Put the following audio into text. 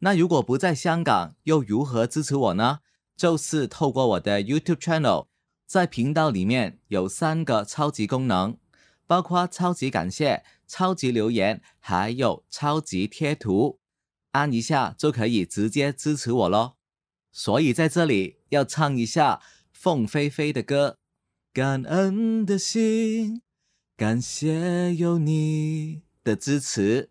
那如果不在香港，又如何支持我呢？就是透过我的 YouTube channel，在频道里面有三个超级功能，包括超级感谢、超级留言，还有超级贴图，按一下就可以直接支持我喽。所以在这里要唱一下凤飞飞的歌，《感恩的心》，感谢有你的支持。